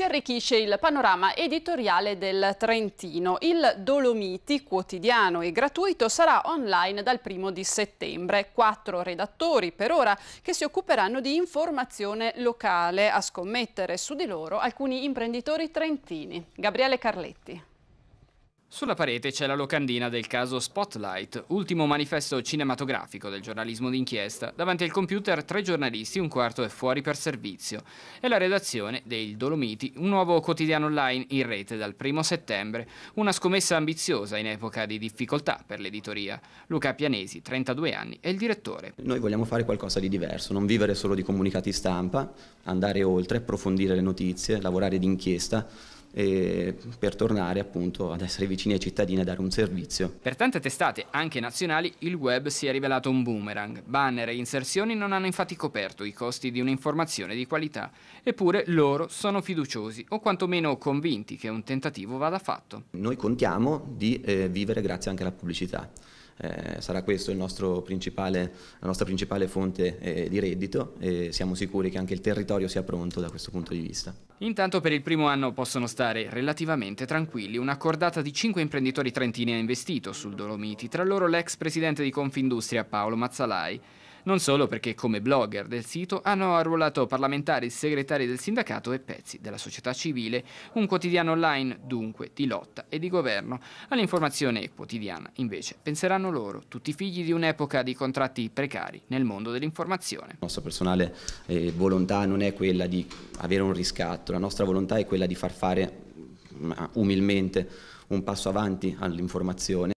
Si arricchisce il panorama editoriale del Trentino. Il Dolomiti, quotidiano e gratuito, sarà online dal primo di settembre. Quattro redattori per ora che si occuperanno di informazione locale, a scommettere su di loro alcuni imprenditori trentini. Gabriele Carletti. Sulla parete c'è la locandina del caso Spotlight, ultimo manifesto cinematografico del giornalismo d'inchiesta. Davanti al computer tre giornalisti, un quarto è fuori per servizio. E la redazione del Dolomiti, un nuovo quotidiano online in rete dal primo settembre. Una scommessa ambiziosa in epoca di difficoltà per l'editoria. Luca Pianesi, 32 anni, è il direttore. Noi vogliamo fare qualcosa di diverso, non vivere solo di comunicati stampa, andare oltre, approfondire le notizie, lavorare d'inchiesta per tornare appunto ad essere vicini ai cittadini e dare un servizio. Per tante testate, anche nazionali, il web si è rivelato un boomerang. Banner e inserzioni non hanno infatti coperto i costi di un'informazione di qualità, eppure loro sono fiduciosi o quantomeno convinti che un tentativo vada fatto. Noi contiamo di eh, vivere grazie anche alla pubblicità eh, sarà questa la nostra principale fonte eh, di reddito e siamo sicuri che anche il territorio sia pronto da questo punto di vista. Intanto per il primo anno possono stare relativamente tranquilli. Una cordata di cinque imprenditori trentini ha investito sul Dolomiti, tra loro l'ex presidente di Confindustria Paolo Mazzalai. Non solo perché come blogger del sito hanno arruolato parlamentari, segretari del sindacato e pezzi della società civile, un quotidiano online dunque di lotta e di governo. All'informazione quotidiana invece penseranno loro, tutti figli di un'epoca di contratti precari nel mondo dell'informazione. La nostra personale eh, volontà non è quella di avere un riscatto, la nostra volontà è quella di far fare mm, umilmente un passo avanti all'informazione.